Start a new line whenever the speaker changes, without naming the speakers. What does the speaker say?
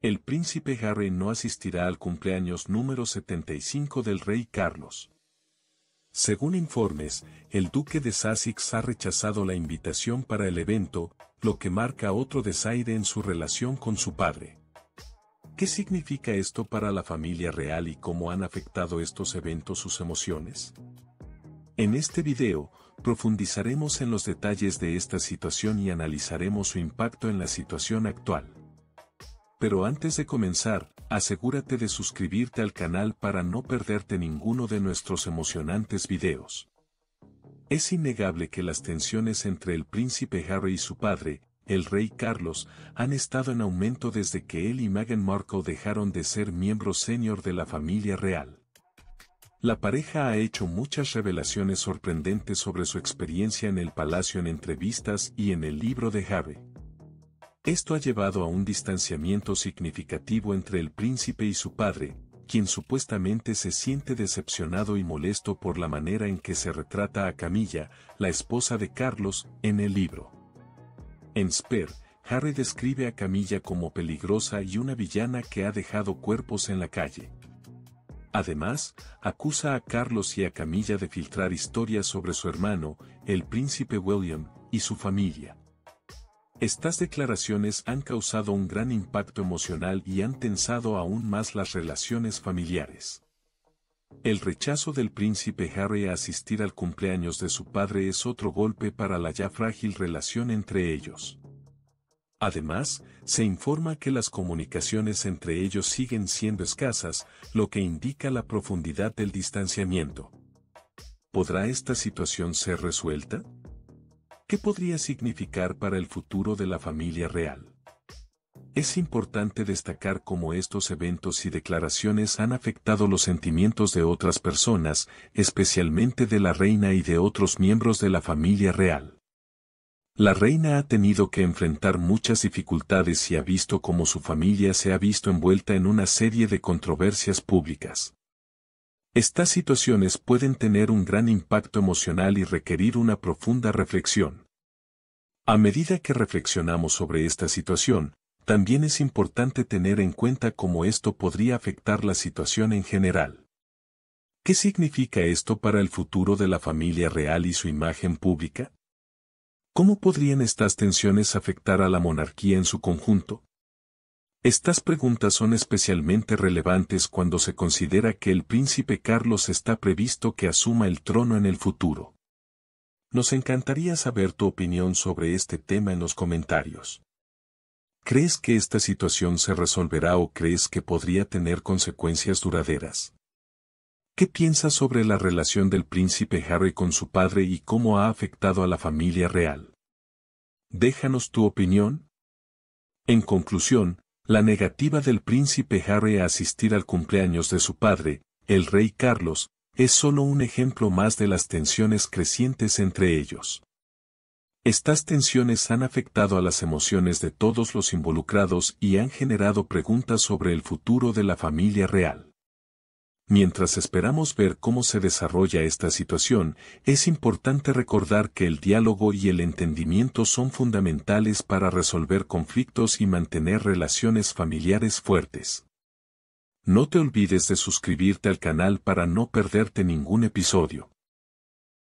El príncipe Harry no asistirá al cumpleaños número 75 del rey Carlos. Según informes, el duque de Sussex ha rechazado la invitación para el evento, lo que marca otro desaire en su relación con su padre. ¿Qué significa esto para la familia real y cómo han afectado estos eventos sus emociones? En este video, profundizaremos en los detalles de esta situación y analizaremos su impacto en la situación actual. Pero antes de comenzar, asegúrate de suscribirte al canal para no perderte ninguno de nuestros emocionantes videos. Es innegable que las tensiones entre el príncipe Harry y su padre, el rey Carlos, han estado en aumento desde que él y Meghan Markle dejaron de ser miembros senior de la familia real. La pareja ha hecho muchas revelaciones sorprendentes sobre su experiencia en el palacio en entrevistas y en el libro de Harry. Esto ha llevado a un distanciamiento significativo entre el príncipe y su padre, quien supuestamente se siente decepcionado y molesto por la manera en que se retrata a Camilla, la esposa de Carlos, en el libro. En Speer, Harry describe a Camilla como peligrosa y una villana que ha dejado cuerpos en la calle. Además, acusa a Carlos y a Camilla de filtrar historias sobre su hermano, el príncipe William, y su familia. Estas declaraciones han causado un gran impacto emocional y han tensado aún más las relaciones familiares. El rechazo del príncipe Harry a asistir al cumpleaños de su padre es otro golpe para la ya frágil relación entre ellos. Además, se informa que las comunicaciones entre ellos siguen siendo escasas, lo que indica la profundidad del distanciamiento. ¿Podrá esta situación ser resuelta? ¿Qué podría significar para el futuro de la familia real? Es importante destacar cómo estos eventos y declaraciones han afectado los sentimientos de otras personas, especialmente de la reina y de otros miembros de la familia real. La reina ha tenido que enfrentar muchas dificultades y ha visto cómo su familia se ha visto envuelta en una serie de controversias públicas. Estas situaciones pueden tener un gran impacto emocional y requerir una profunda reflexión. A medida que reflexionamos sobre esta situación, también es importante tener en cuenta cómo esto podría afectar la situación en general. ¿Qué significa esto para el futuro de la familia real y su imagen pública? ¿Cómo podrían estas tensiones afectar a la monarquía en su conjunto? Estas preguntas son especialmente relevantes cuando se considera que el príncipe Carlos está previsto que asuma el trono en el futuro. Nos encantaría saber tu opinión sobre este tema en los comentarios. ¿Crees que esta situación se resolverá o crees que podría tener consecuencias duraderas? ¿Qué piensas sobre la relación del príncipe Harry con su padre y cómo ha afectado a la familia real? Déjanos tu opinión. En conclusión, la negativa del príncipe Harry a asistir al cumpleaños de su padre, el rey Carlos, es solo un ejemplo más de las tensiones crecientes entre ellos. Estas tensiones han afectado a las emociones de todos los involucrados y han generado preguntas sobre el futuro de la familia real. Mientras esperamos ver cómo se desarrolla esta situación, es importante recordar que el diálogo y el entendimiento son fundamentales para resolver conflictos y mantener relaciones familiares fuertes. No te olvides de suscribirte al canal para no perderte ningún episodio.